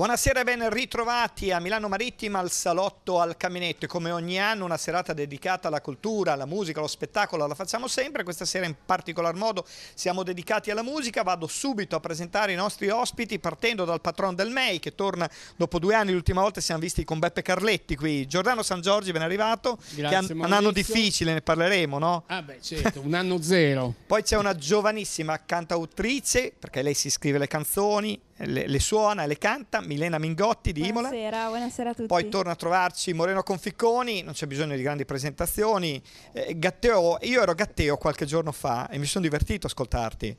Buonasera e ben ritrovati a Milano Marittima al Salotto al Caminetto. Come ogni anno una serata dedicata alla cultura, alla musica, allo spettacolo, la facciamo sempre. Questa sera in particolar modo siamo dedicati alla musica. Vado subito a presentare i nostri ospiti partendo dal patron del MEI che torna dopo due anni. L'ultima volta siamo visti con Beppe Carletti qui. Giordano San Giorgi, ben arrivato. Grazie, un anno difficile, ne parleremo, no? Ah beh, certo, un anno zero. Poi c'è una giovanissima cantautrice, perché lei si scrive le canzoni, le, le, suona e le canta Milena Mingotti di buonasera, Imola. Buonasera, a tutti. Poi torna a trovarci Moreno Conficconi, non c'è bisogno di grandi presentazioni. Eh, Gatteo, io ero Gatteo qualche giorno fa e mi sono divertito a ascoltarti.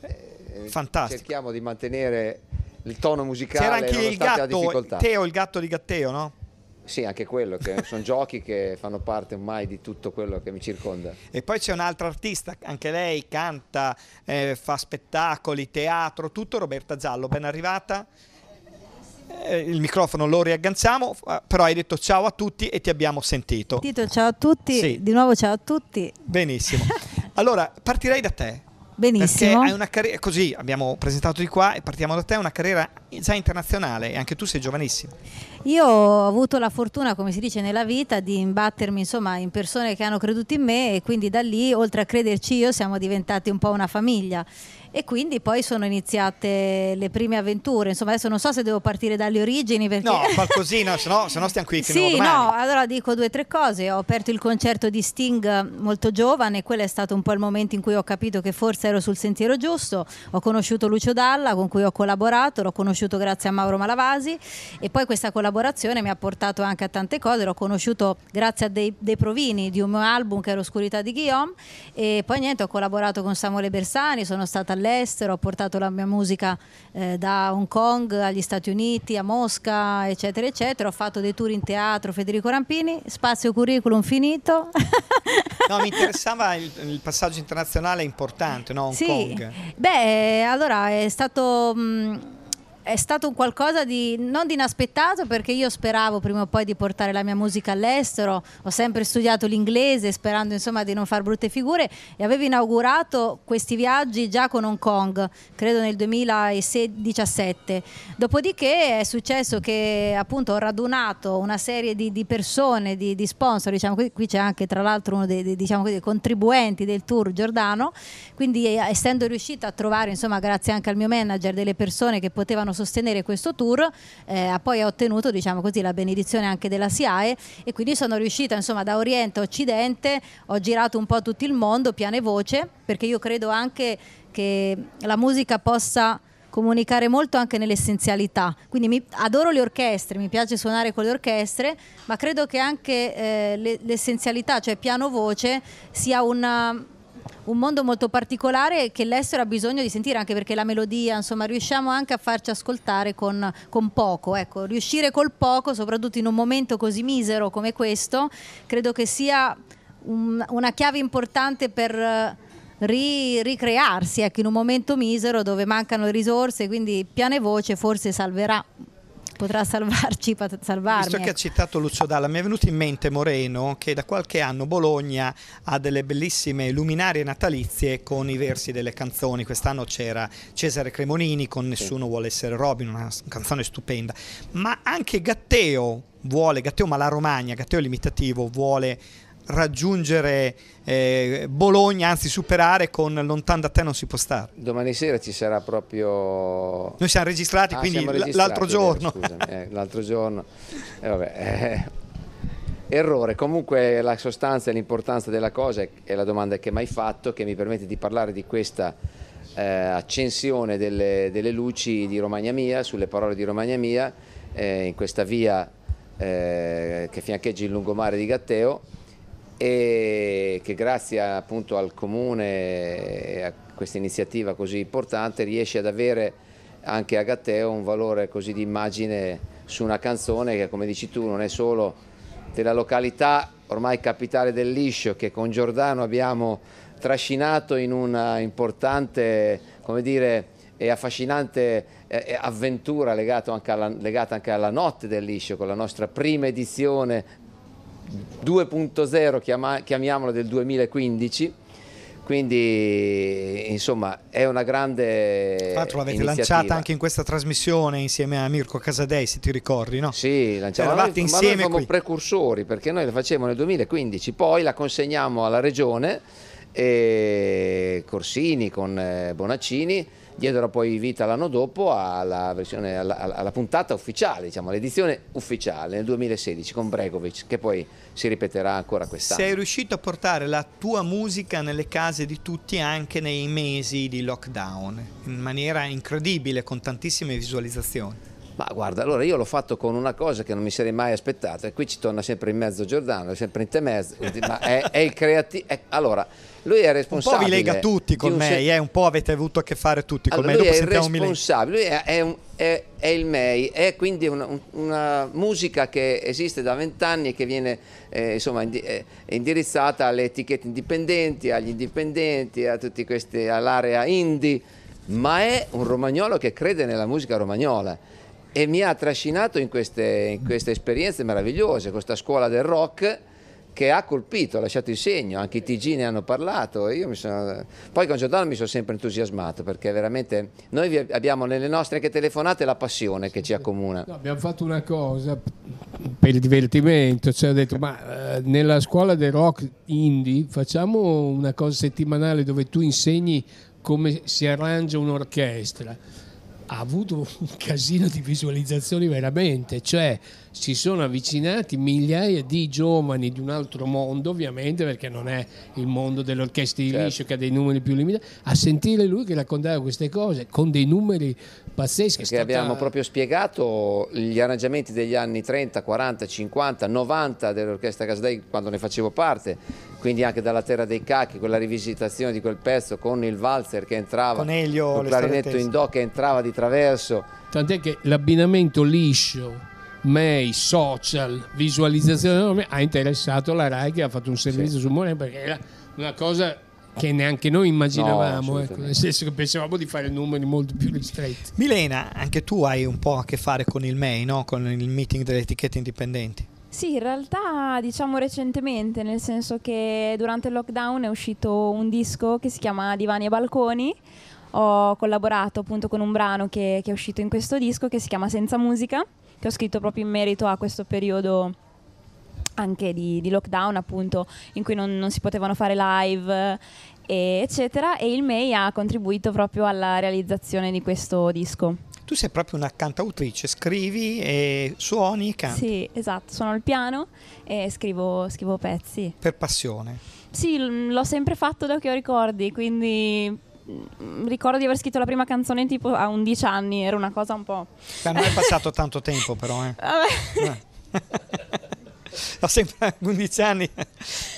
Eh, Fantastico. Cerchiamo di mantenere il tono musicale. C'era anche il gatto, Teo, il gatto di Gatteo, no? Sì, anche quello, che sono giochi che fanno parte ormai di tutto quello che mi circonda. E poi c'è un'altra artista, anche lei canta, eh, fa spettacoli, teatro, tutto, Roberta Giallo, ben arrivata. Eh, il microfono lo riagganciamo, eh, però hai detto ciao a tutti e ti abbiamo sentito. Tito, ciao a tutti, sì. di nuovo ciao a tutti. Benissimo. Allora, partirei da te. Benissimo. Perché è una carriera, così abbiamo presentato di qua e partiamo da te, è una carriera già internazionale e anche tu sei giovanissimo. Io ho avuto la fortuna, come si dice nella vita, di imbattermi insomma, in persone che hanno creduto in me e quindi da lì, oltre a crederci io, siamo diventati un po' una famiglia e quindi poi sono iniziate le prime avventure. Insomma, adesso non so se devo partire dalle origini perché... No, qualcosina, se no, se no stiamo qui Sì, no, allora dico due o tre cose. Ho aperto il concerto di Sting molto giovane, quello è stato un po' il momento in cui ho capito che forse ero sul sentiero giusto. Ho conosciuto Lucio Dalla con cui ho collaborato, l'ho conosciuto grazie a Mauro Malavasi e poi questa collaborazione mi ha portato anche a tante cose, l'ho conosciuto grazie a dei, dei provini di un mio album che era Oscurità di Guillaume e poi niente, ho collaborato con Samuele Bersani, sono stata all'estero all'estero, ho portato la mia musica eh, da Hong Kong agli Stati Uniti, a Mosca, eccetera, eccetera. Ho fatto dei tour in teatro, Federico Rampini, spazio curriculum finito. no, mi interessava il, il passaggio internazionale importante, no? Hong sì. Kong. Beh, allora è stato... Mh, mm, è stato un qualcosa di non di inaspettato perché io speravo prima o poi di portare la mia musica all'estero, ho sempre studiato l'inglese sperando insomma di non far brutte figure e avevo inaugurato questi viaggi già con Hong Kong, credo nel 2017. Dopodiché è successo che appunto ho radunato una serie di, di persone, di, di, sponsor, diciamo qui, c'è anche tra l'altro uno dei, dei, diciamo, dei contribuenti del tour Giordano, quindi eh, essendo riuscita a trovare insomma grazie anche al mio manager delle persone che potevano sostenere questo tour, eh, ha poi ottenuto diciamo così, la benedizione anche della SIAE e quindi sono riuscita insomma, da Oriente a Occidente, ho girato un po' tutto il mondo, piano e voce, perché io credo anche che la musica possa comunicare molto anche nell'essenzialità. Quindi mi, adoro le orchestre, mi piace suonare con le orchestre, ma credo che anche eh, l'essenzialità, cioè piano voce, sia una, un mondo molto particolare che l'estero ha bisogno di sentire anche perché la melodia, insomma, riusciamo anche a farci ascoltare con, con poco. Ecco, riuscire col poco, soprattutto in un momento così misero come questo, credo che sia un, una chiave importante per eh, ri, ricrearsi ecco, in un momento misero dove mancano risorse, quindi piano e voce forse salverà potrà salvarci, pot- salvarmi. Visto che ha ecco. citato Lucio Dalla, mi è venuto in mente Moreno che da qualche anno Bologna ha delle bellissime luminarie natalizie con i versi delle canzoni. Quest'anno c'era Cesare Cremonini con Nessuno vuole essere Robin, una canzone stupenda, ma anche Gatteo vuole, Gatteo Malaromagna, Gatteo Limitativo vuole raggiungere eh, Bologna, anzi superare con lontano da te non si può stare. Domani sera ci sarà proprio... Noi siamo registrati, ah, quindi l'altro giorno. Eh, eh, l'altro giorno. Eh, vabbè, eh. errore, comunque la sostanza e l'importanza della cosa è la domanda che mi hai fatto che mi permette di parlare di questa eh, accensione delle, delle, luci di Romagna Mia, sulle parole di Romagna Mia, in questa via che fiancheggia il lungomare di Gatteo e che grazie appunto al comune e a questa iniziativa così importante riesce ad avere anche a Gatteo un valore così di immagine su una canzone che come dici tu non è solo della località ormai capitale del Liscio che con Giordano abbiamo trascinato in una importante come dire e affascinante eh, eh, avventura legata anche alla notte del Liscio con la nostra prima edizione 2.0, chiamiamolo del 2015, quindi insomma è una grande Tra l'altro l'avete iniziativa. lanciata anche in questa trasmissione insieme a Mirko Casadei se ti ricordi no? Sì, lanciamo, insieme ma noi siamo precursori perché noi la facevamo nel 2015 poi la consegniamo alla regione eh, Corsini con eh, Bonaccini diedero poi vita l'anno dopo alla, versione, alla, alla puntata ufficiale, diciamo, all'edizione ufficiale nel 2016 con Bregovic, che poi si ripeterà ancora quest'anno. Sei riuscito a portare la tua musica nelle case di tutti anche nei mesi di lockdown, in maniera incredibile, con tantissime visualizzazioni. Ma guarda, allora io l'ho fatto con una cosa che non mi sarei mai aspettato e qui ci torna sempre in mezzo Giordano, sempre in te mezzo, ma è, è il creativo... Allora, lui è responsabile... Un po' vi lega tutti con me, se... eh, un po' avete avuto a che fare tutti con allora, me, dopo sentiamo Milei. Lui è responsabile, lui è, un, è, è il MEI, è quindi una, una musica che esiste da vent'anni e che viene eh, insomma, indi, eh, indirizzata alle etichette indipendenti, agli indipendenti, a tutti questi, all'area indie, ma è un romagnolo che crede nella musica romagnola e mi ha trascinato in queste, in queste esperienze meravigliose, questa scuola del rock che ha colpito, ha lasciato il segno, anche i TG ne hanno parlato, io mi sono... poi con Giordano mi sono sempre entusiasmato perché veramente noi abbiamo nelle nostre anche telefonate la passione che ci accomuna. No, abbiamo fatto una cosa per il divertimento, ci cioè, ho detto ma eh, nella scuola del rock indie facciamo una cosa settimanale dove tu insegni come si arrangia un'orchestra ha avuto un casino di visualizzazioni veramente, cioè si sono avvicinati migliaia di giovani di un altro mondo, ovviamente perché non è il mondo dell'orchestra di certo. Liscio che ha dei numeri più limitati, a sentire lui che raccontava queste cose con dei numeri pazzeschi. Perché stata... abbiamo proprio spiegato gli arrangiamenti degli anni 30, 40, 50, 90 dell'orchestra Casdei quando ne facevo parte quindi anche dalla Terra dei Cacchi, quella rivisitazione di quel pezzo con il valzer che entrava, con Elio, il clarinetto in do che entrava di traverso. Tant'è che l'abbinamento liscio May, social, visualizzazione ha interessato la RAI che ha fatto un servizio sì. su Moreno perché era una cosa che neanche noi immaginavamo, no, ecco, nel senso che pensavamo di fare numeri molto più ristretti. Milena, anche tu hai un po' a che fare con il MEI, no? con il meeting delle etichette indipendenti. Sì, in realtà diciamo recentemente, nel senso che durante il lockdown è uscito un disco che si chiama Divani e Balconi. Ho collaborato appunto con un brano che, che è uscito in questo disco che si chiama Senza Musica, che ho scritto proprio in merito a questo periodo anche di, di, lockdown appunto in cui non, non si potevano fare live e eccetera e il May ha contribuito proprio alla realizzazione di questo disco. Tu sei proprio una cantautrice, scrivi e suoni e canti. Sì, esatto, suono il piano e scrivo, scrivo pezzi. Per passione. Sì, l'ho sempre fatto da che ho ricordi, quindi mm, ricordo di aver scritto la prima canzone tipo a 11 anni, era una cosa un po'... Beh, non è passato tanto tempo però, eh. Vabbè. Eh no, sempre 11 anni.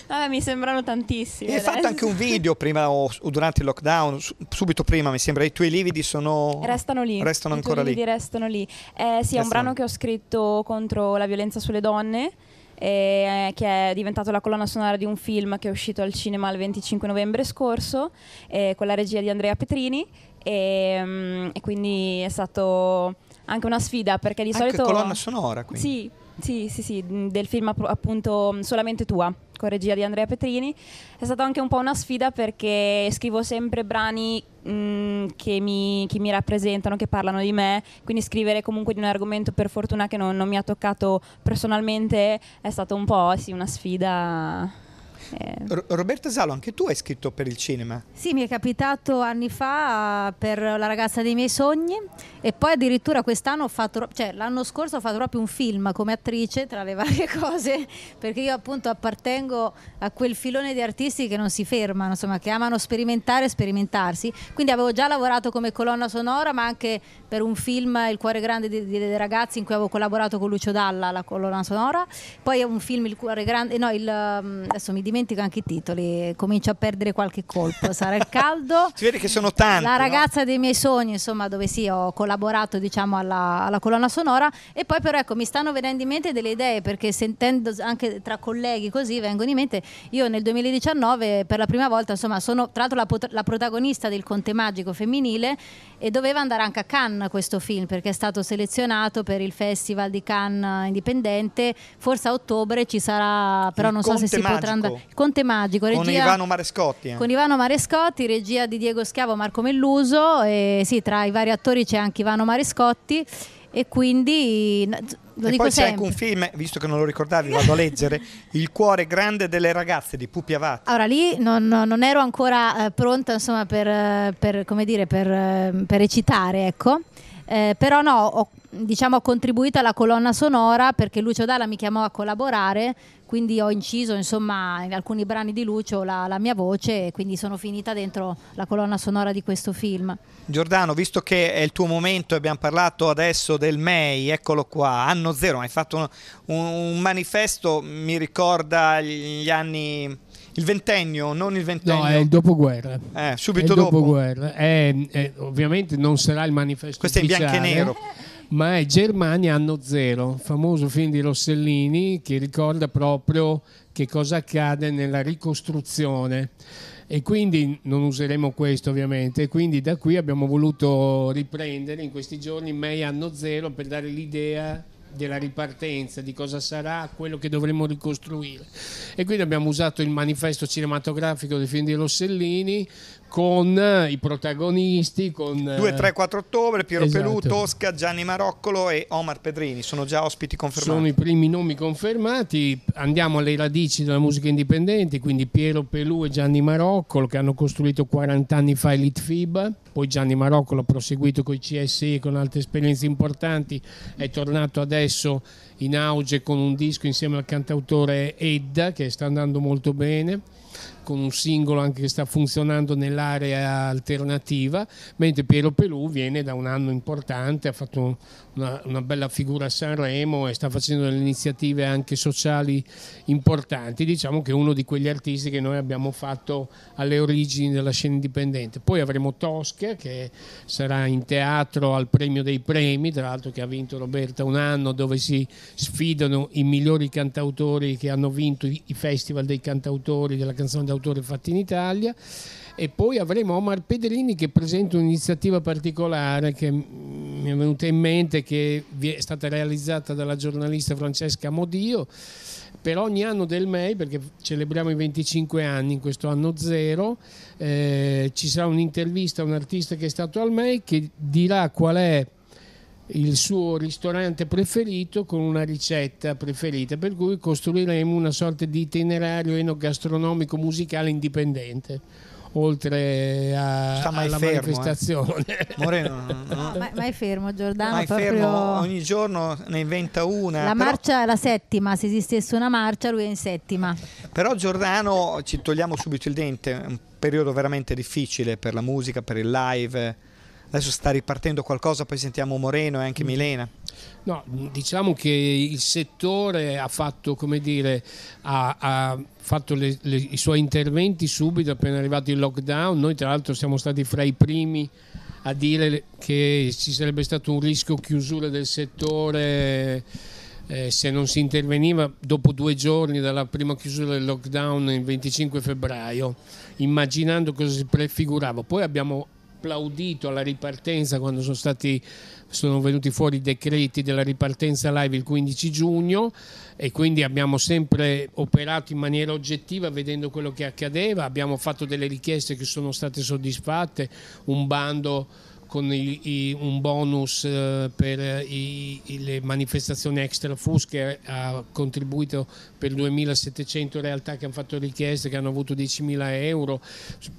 Vabbè, mi sembrano tantissimi. E hai fatto anche un video prima o, o, durante il lockdown, subito prima mi sembra, i tuoi lividi sono... Restano lì. Restano I ancora lì. restano lì. Eh, sì, è un brano che ho scritto contro la violenza sulle donne. Eh, che è diventato la colonna sonora di un film che è uscito al cinema il 25 novembre scorso eh, con la regia di Andrea Petrini e, ehm, e quindi è stato anche una sfida perché di anche solito colonna sonora quindi. sì sì, sì, sì, mm, del film appunto mm, Solamente tua, con regia di Andrea Petrini. È stata anche un po' una sfida perché scrivo sempre brani mh, mm, che, mi, che, mi, rappresentano, che parlano di me, quindi scrivere comunque di un argomento per fortuna che non, non mi ha toccato personalmente è stata un po' sì, una sfida eh. R- Roberta Salo, anche tu hai scritto per il cinema? Sì, mi è capitato anni fa ah, per La ragazza dei miei sogni e poi addirittura quest'anno ho fatto, cioè l'anno scorso ho fatto proprio un film come attrice tra le varie cose perché io appunto appartengo a quel filone di artisti che non si fermano, insomma che amano sperimentare e sperimentarsi, quindi avevo già lavorato come colonna sonora ma anche per un film Il cuore grande dei ragazzi in cui avevo collaborato con Lucio Dalla la colonna sonora poi è un film Il cuore grande no il, mm, adesso mi dimentico anche i titoli comincio a perdere qualche colpo sarà il caldo si vede che sono tanti La ragazza no? dei miei sogni insomma dove sì ho collaborato diciamo alla, alla, colonna sonora e poi però ecco mi stanno venendo in mente delle idee perché sentendo anche tra colleghi così vengono in mente io nel 2019 per la prima volta insomma sono tra l'altro la, la protagonista del Conte Magico femminile e doveva andare anche a Cannes Cannes questo film perché è stato selezionato per il Festival di Cannes indipendente, forse a ottobre ci sarà, però il non so se si potrà andare. Conte Magico, regia, con Ivano Marescotti. Eh. Con Ivano Marescotti, regia di Diego Schiavo, Marco Melluso, e sì, tra i vari attori c'è anche Ivano Marescotti e quindi lo e poi sempre. c'è anche un film, visto che non lo ricordavi, vado a leggere Il cuore grande delle ragazze di Pupi Avati. Allora lì non, non ero ancora eh, pronta insomma, per, eh, per, dire, per, ehm, per, recitare, ecco. Eh, però no, ho diciamo, contribuito alla colonna sonora perché Lucio Dalla mi chiamò a collaborare quindi ho inciso insomma, in alcuni brani di Lucio la, la, mia voce e quindi sono finita dentro la colonna sonora di questo film. Giordano, visto che è il tuo momento, e abbiamo parlato adesso del MEI, eccolo qua, anno zero, hai fatto un, un manifesto, mi ricorda gli anni... Il ventennio, non il ventennio. No, è il dopoguerra. Eh, subito il dopo. dopoguerra. È, è, ovviamente non sarà il manifesto. Questo è in bianco e nero ma è Germania anno zero, famoso film di Rossellini che ricorda proprio che cosa accade nella ricostruzione e quindi non useremo questo ovviamente e quindi da qui abbiamo voluto riprendere in questi giorni May anno zero per dare l'idea della ripartenza, di cosa sarà quello che dovremo ricostruire. E quindi abbiamo usato il manifesto cinematografico dei film di Rossellini con eh, i protagonisti con 2, 3, 4 ottobre, Piero esatto. Pelù, Tosca, Gianni Maroccolo e Omar Pedrini sono già ospiti confermati sono i primi nomi confermati andiamo alle radici della musica indipendente quindi Piero Pelù e Gianni Maroccolo che hanno costruito 40 anni fa l'ITFIB poi Gianni Maroccolo ha proseguito con i CSI con altre esperienze importanti è tornato adesso in auge con un disco insieme al cantautore Edda che sta andando molto bene con un singolo anche che sta funzionando nell'area alternativa, mentre Piero Pelù viene da un anno importante, ha fatto una, una, bella figura a Sanremo e sta facendo delle iniziative anche sociali importanti. Diciamo che è uno di quegli artisti che noi abbiamo fatto alle origini della scena indipendente. Poi avremo Tosca che sarà in teatro al Premio dei Premi, tra l'altro che ha vinto Roberta un anno dove si sfidano i migliori cantautori che hanno vinto i festival dei cantautori della canzone d'autore fatti in Italia e poi avremo Omar Pedrini che presenta un'iniziativa particolare che mi è venuta in mente che è stata realizzata dalla giornalista Francesca Modio per ogni anno del MEI, perché celebriamo i 25 anni in questo anno zero, eh, ci sarà un'intervista a un artista che è stato al MEI che dirà qual è il suo ristorante preferito con una ricetta preferita, per cui costruiremo una sorta di itinerario enogastronomico musicale indipendente oltre a, alla fermo, eh. manifestazione. Eh. Moreno, no, no. Ma, ma, è fermo Giordano. Ma è proprio... fermo, ogni giorno ne inventa una. La però... marcia è la settima, se esistesse una marcia lui è in settima. Però Giordano, ci togliamo subito il dente, è un periodo veramente difficile per la musica, per il live adesso sta ripartendo qualcosa, poi sentiamo Moreno e anche mm. Milena. No, diciamo che il settore ha fatto, come dire, ha, ha fatto le, le, i suoi interventi subito appena arrivato il lockdown, noi tra l'altro siamo stati fra i primi a dire che ci sarebbe stato un rischio chiusura del settore. Eh, se non si interveniva dopo due giorni dalla prima chiusura del lockdown il 25 febbraio, immaginando cosa si prefigurava. Poi abbiamo applaudito alla ripartenza quando sono, stati, sono venuti fuori i decreti della ripartenza live il 15 giugno e quindi abbiamo sempre operato in maniera oggettiva vedendo quello che accadeva, abbiamo fatto delle richieste che sono state soddisfatte, un bando con i, i, un bonus eh, per eh, i, le manifestazioni extra FUS che ha contribuito per 2.700 realtà che hanno fatto richieste, che hanno avuto 10.000 euro,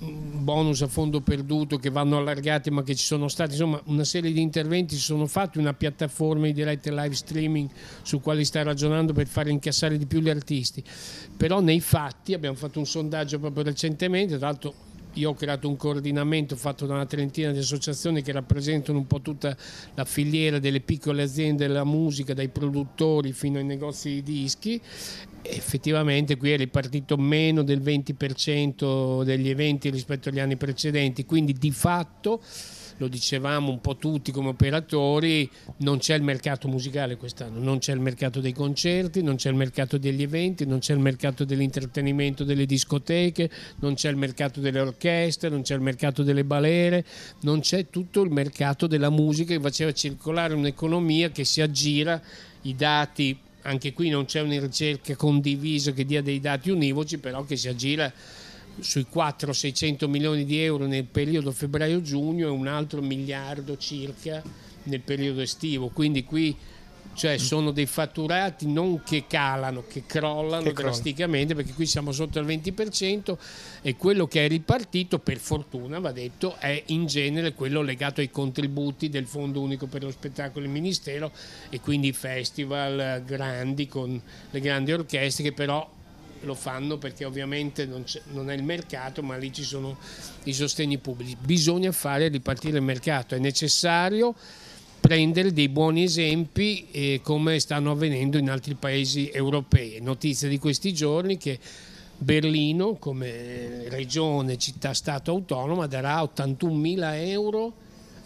mm, bonus a fondo perduto che vanno allargati ma che ci sono stati, insomma una serie di interventi si sono fatti, una piattaforma di dirette live streaming su quali sta ragionando per far incassare di più gli artisti, però nei fatti abbiamo fatto un sondaggio proprio recentemente, tra l'altro io ho creato un coordinamento fatto da una trentina di associazioni che rappresentano un po' tutta la filiera delle piccole aziende della musica, dai produttori fino ai negozi di dischi. Effettivamente qui è ripartito meno del 20% degli eventi rispetto agli anni precedenti, quindi di fatto lo dicevamo un po' tutti come operatori, non c'è il mercato musicale quest'anno, non c'è il mercato dei concerti, non c'è il mercato degli eventi, non c'è il mercato dell'intrattenimento delle discoteche, non c'è il mercato delle orchestre, non c'è il mercato delle balere, non c'è tutto il mercato della musica che faceva circolare un'economia che si aggira, i dati anche qui non c'è una ricerca condivisa che dia dei dati univoci, però che si aggira sui 4-600 milioni di euro nel periodo febbraio-giugno e un altro miliardo circa nel periodo estivo. Quindi qui cioè, mm. sono dei fatturati non che calano, che crollano che drasticamente perché qui siamo sotto il 20% e quello che è ripartito, per fortuna va detto, è in genere quello legato ai contributi del Fondo Unico per lo Spettacolo del Ministero e quindi festival eh, grandi con le grandi orchestre che però lo fanno perché ovviamente non, non, è il mercato, ma lì ci sono i sostegni pubblici. Bisogna fare ripartire il mercato, è necessario prendere dei buoni esempi eh, come stanno avvenendo in altri paesi europei. Notizia di questi giorni che Berlino come regione, città, stato autonoma darà 81.000 euro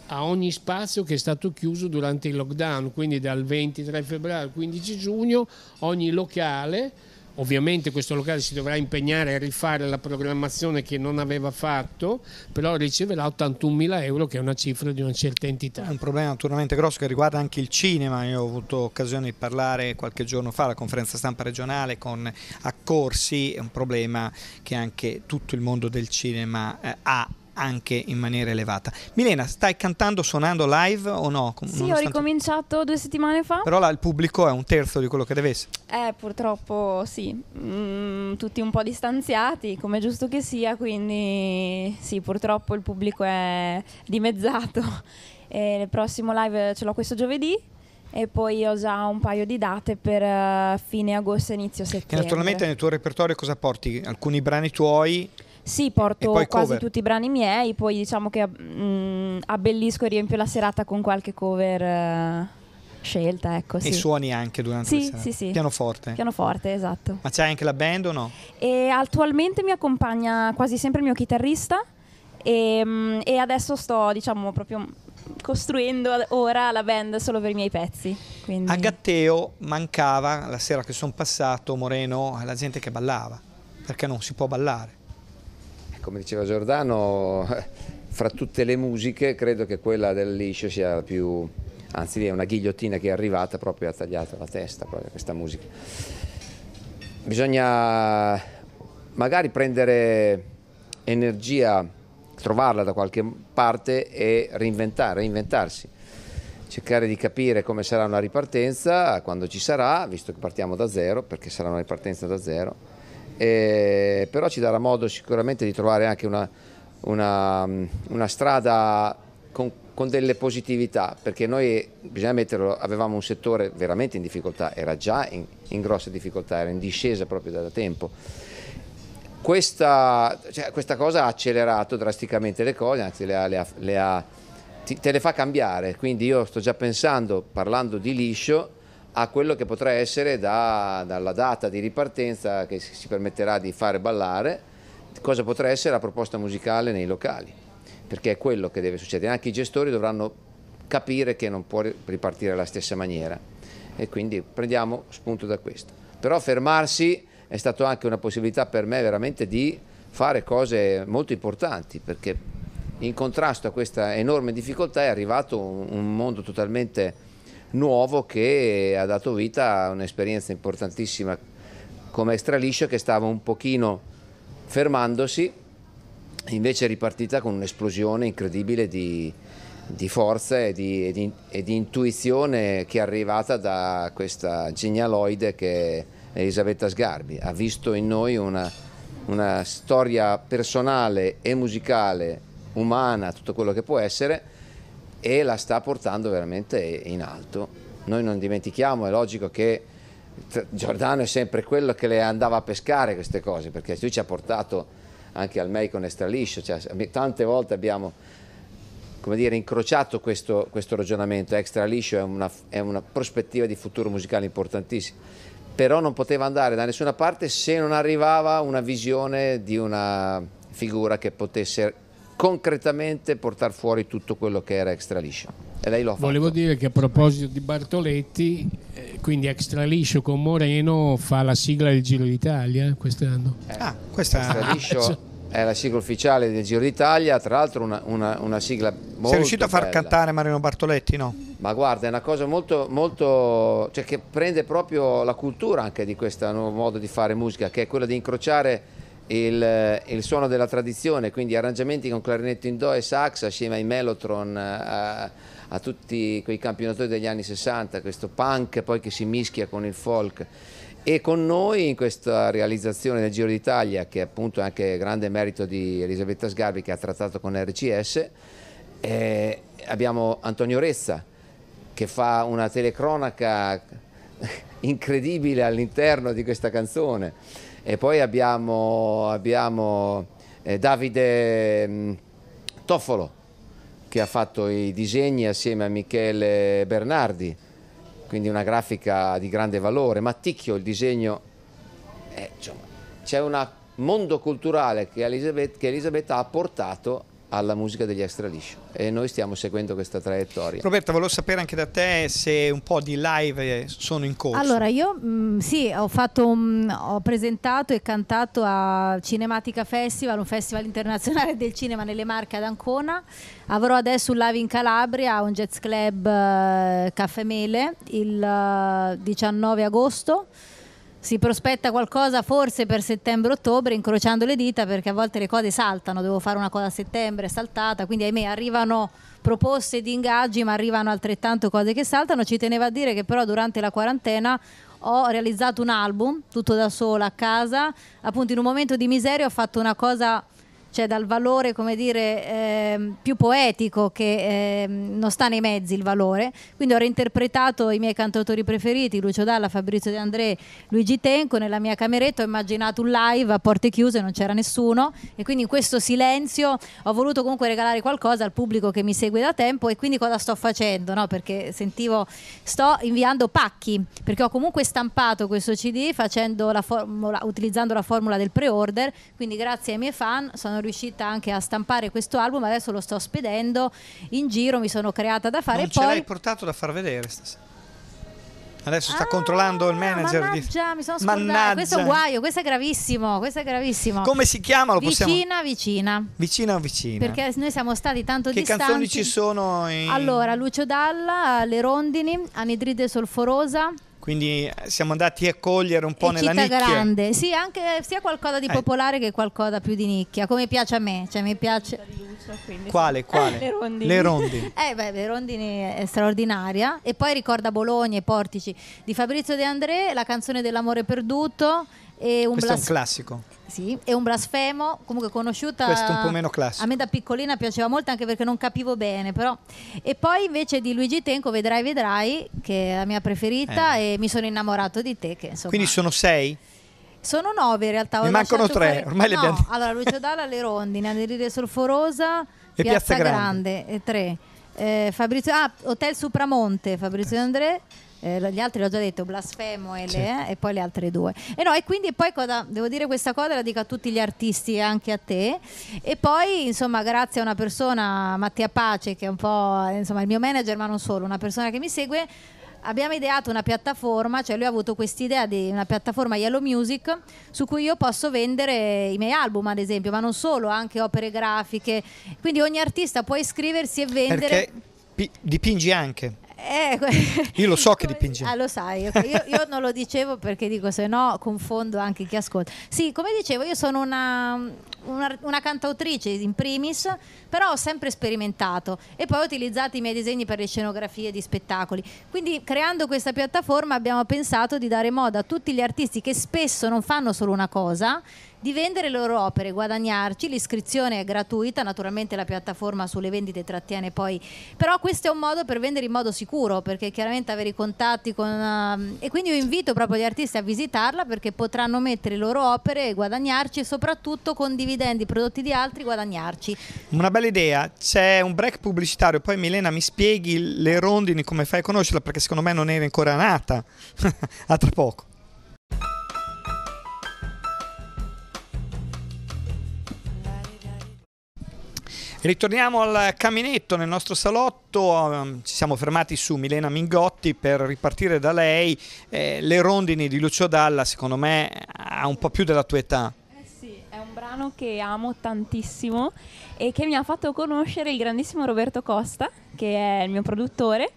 a ogni spazio che è stato chiuso durante il lockdown, quindi dal 23 febbraio al 15 giugno ogni locale Ovviamente questo locale si dovrà impegnare a rifare la programmazione che non aveva fatto, però riceverà 81.000 euro che è una cifra di una certa entità. È un problema naturalmente grosso che riguarda anche il cinema, io ho avuto occasione di parlare qualche giorno fa alla conferenza stampa regionale con Accorsi, è un problema che anche tutto il mondo del cinema eh, ha anche in maniera elevata. Milena, stai cantando, suonando live o no? Com- sì, nonostante... ho ricominciato due settimane fa. Però là, il pubblico è un terzo di quello che deve essere. Eh, purtroppo sì, mm, tutti un po' distanziati, come giusto che sia, quindi sì, purtroppo il pubblico è dimezzato. E il prossimo live ce l'ho questo giovedì e poi ho già un paio di date per eh, fine agosto e inizio settembre. Che naturalmente nel tuo repertorio cosa porti? Alcuni brani tuoi? Sì, porto quasi cover. tutti i brani miei, poi diciamo che mh, mm, abbellisco e riempio la serata con qualche cover. Eh, scelta, ecco. Sì. E suoni anche durante sì, la sì, sì. Pianoforte. Pianoforte, esatto. Ma c'è anche la band o no? E attualmente mi accompagna quasi sempre il mio chitarrista e, mm, e adesso sto, diciamo, proprio costruendo ora la band solo per i miei pezzi. Quindi... A Gatteo mancava, la sera che sono passato, Moreno, la gente che ballava, perché non si può ballare come diceva Giordano, fra tutte le musiche credo che quella del liscio sia la più, anzi è una ghigliottina che è arrivata proprio e ha tagliato la testa proprio questa musica. Bisogna magari prendere energia, trovarla da qualche parte e reinventare, reinventarsi cercare di capire come sarà una ripartenza, quando ci sarà, visto che partiamo da zero, perché sarà una ripartenza da zero, eh, però ci darà modo sicuramente di trovare anche una, una, una strada con, con, delle positività, perché noi, bisogna metterlo, avevamo un settore veramente in difficoltà, era già in, in grosse difficoltà, era in discesa proprio da, da tempo. Questa, cioè, questa, cosa ha accelerato drasticamente le cose, anzi le ha, le ha, le ha, ti, te le fa cambiare, quindi io sto già pensando, parlando di liscio, a quello che potrà essere da, dalla data di ripartenza che si permetterà di fare ballare, cosa potrà essere la proposta musicale nei locali, perché è quello che deve succedere. Anche i gestori dovranno capire che non può ripartire alla stessa maniera e quindi prendiamo spunto da questo. Però fermarsi è stata anche una possibilità per me veramente di fare cose molto importanti perché in contrasto a questa enorme difficoltà è arrivato un mondo totalmente nuovo che ha dato vita a un'esperienza importantissima come Extraliscio che stava un pochino fermandosi, invece è ripartita con un'esplosione incredibile di, di forza e di, e, di, e di, intuizione che è arrivata da questa genialoide che è Elisabetta Sgarbi. Ha visto in noi una, una storia personale e musicale, umana, tutto quello che può essere, e la sta portando veramente in alto. Noi non dimentichiamo, è logico che Giordano è sempre quello che le andava a pescare queste cose, perché lui ci ha portato anche al MEI con Estraliscio, cioè, tante volte abbiamo come dire, incrociato questo, questo ragionamento, Extraliscio è è una prospettiva di futuro musicale importantissima, però non poteva andare da nessuna parte se non arrivava una visione di una figura che potesse concretamente portare fuori tutto quello che era extra liscio. E lei l'ha Volevo fatto. dire che a proposito di Bartoletti, eh, quindi liscio con Moreno fa la sigla del Giro d'Italia quest'anno. Eh, ah, quest'anno. è la sigla ufficiale del Giro d'Italia, tra l'altro una, una, una sigla molto Sei riuscito a far bella. cantare Marino Bartoletti, no? Ma guarda, è una cosa molto, molto... cioè che prende proprio la cultura anche di questo nuovo modo di fare musica, che è quella di incrociare il, il, suono della tradizione, quindi arrangiamenti con clarinetto in do e sax assieme ai Melotron, eh, a, a tutti quei campionatori degli anni 60, questo punk poi che si mischia con il folk. E con noi in questa realizzazione del Giro d'Italia, che è appunto anche grande merito di Elisabetta Sgarbi che ha trattato con RCS, eh, abbiamo Antonio Rezza che fa una telecronaca incredibile all'interno di questa canzone e poi abbiamo, abbiamo eh, Davide mh, mm, Toffolo che ha fatto i disegni assieme a Michele Bernardi, quindi una grafica di grande valore. Matticchio, il disegno... Eh, c'è un mondo culturale che Elisabetta, che Elisabetta ha portato a alla musica degli Extraliscio e noi stiamo seguendo questa traiettoria. Roberta, volevo sapere anche da te se un po' di live eh, sono in corso. Allora, io mh, mm, sì, ho, fatto, mh, ho presentato e cantato a Cinematica Festival, un festival internazionale del cinema nelle Marche ad Ancona. Avrò adesso un live in Calabria un jazz club uh, Caffè Mele il uh, eh, 19 agosto si prospetta qualcosa forse per settembre-ottobre, incrociando le dita perché a volte le cose saltano, devo fare una cosa a settembre, è saltata, quindi ahimè arrivano proposte di ingaggi ma arrivano altrettanto cose che saltano, ci tenevo a dire che però durante la quarantena ho realizzato un album tutto da sola a casa, appunto in un momento di miseria ho fatto una cosa cioè dal valore come dire eh, più poetico che eh, non sta nei mezzi il valore quindi ho reinterpretato i miei cantautori preferiti Lucio Dalla, Fabrizio De André Luigi Tenco nella mia cameretta ho immaginato un live a porte chiuse non c'era nessuno e quindi in questo silenzio ho voluto comunque regalare qualcosa al pubblico che mi segue da tempo e quindi cosa sto facendo no? perché sentivo sto inviando pacchi perché ho comunque stampato questo cd la formula, utilizzando la formula del pre-order quindi grazie ai miei fan sono riuscita anche a stampare questo album, adesso lo sto spedendo in giro, mi sono creata da fare. Non ce l'hai portato da far vedere stasera. Adesso sta ah, controllando il manager. Mannaggia, di... mi sono scordata. Mannaggia. Questo è un guaio, questo è gravissimo, questo è gravissimo. Come si chiama? Lo possiamo... Vicina, vicina. Vicina vicina? Perché noi siamo stati tanto che distanti. Che canzoni ci sono? In... Allora, Lucio Dalla, Le Rondini, Anidride Solforosa, quindi eh, siamo andati a cogliere un po' e nella nicchia. grande, sì, anche sia qualcosa di eh. popolare eh. che qualcosa più di nicchia, come piace a me, cioè mi piace... Lucio, quale, quale? le rondini. Le rondini. eh beh, le rondini è straordinaria e poi ricorda Bologna e Portici di Fabrizio De André, la canzone dell'amore perduto e un, blas- è un classico. Sì, è un blasfemo, comunque conosciuta. Questo un po' meno classico. A me da piccolina piaceva molto anche perché non capivo bene, però. E poi invece di Luigi Tenco, Vedrai, Vedrai, che è la mia preferita, eh. e mi sono innamorato di te. Che, insomma, Quindi sono sei? Sono nove in realtà. Ne mancano tre, fuori... ormai no, le abbiamo. Allora, Lucio Dalla, Le Rondine, Aderire Solforosa e Piazza, Piazza Grande. Grande, e tre. Eh, Fabrizio, ah, Hotel Supramonte, Fabrizio eh. André eh, gli altri l'ho già detto, Blasfemo e, le, eh, e, poi le altre due. E, no, e quindi poi cosa, devo dire questa cosa la dico a tutti gli artisti e anche a te. E poi insomma grazie a una persona, Mattia Pace, che è un po' insomma, il mio manager ma non solo, una persona che mi segue, abbiamo ideato una piattaforma, cioè lui ha avuto quest'idea di una piattaforma Yellow Music su cui io posso vendere i miei album, ad esempio, ma non solo, anche opere grafiche. Quindi ogni artista può iscriversi e vendere. Perché dipingi anche. Eh, io lo so che dipingevo. Ah, lo sai, okay. io, io, non lo dicevo perché dico se no confondo anche chi ascolta. Sì, come dicevo, io sono una, una, una, cantautrice in primis, però ho sempre sperimentato e poi ho utilizzato i miei disegni per le scenografie di spettacoli. Quindi creando questa piattaforma abbiamo pensato di dare moda a tutti gli artisti che spesso non fanno solo una cosa di vendere le loro opere, guadagnarci, l'iscrizione è gratuita, naturalmente la piattaforma sulle vendite trattiene poi, però questo è un modo per vendere in modo sicuro perché chiaramente avere i contatti con... Uh, e quindi io invito proprio gli artisti a visitarla perché potranno mettere le loro opere e guadagnarci e soprattutto condividendo i prodotti di altri guadagnarci. Una bella idea, c'è un break pubblicitario, poi Milena mi spieghi le rondini, come fai a conoscerla perché secondo me non era ancora nata, a tra poco. Ritorniamo al caminetto nel nostro salotto, um, ci siamo fermati su Milena Mingotti per ripartire da lei. Eh, le rondini di Lucio Dalla secondo me ha un po' più della tua età eh È un brano che amo tantissimo e che mi ha fatto conoscere il grandissimo Roberto Costa, che è il mio produttore,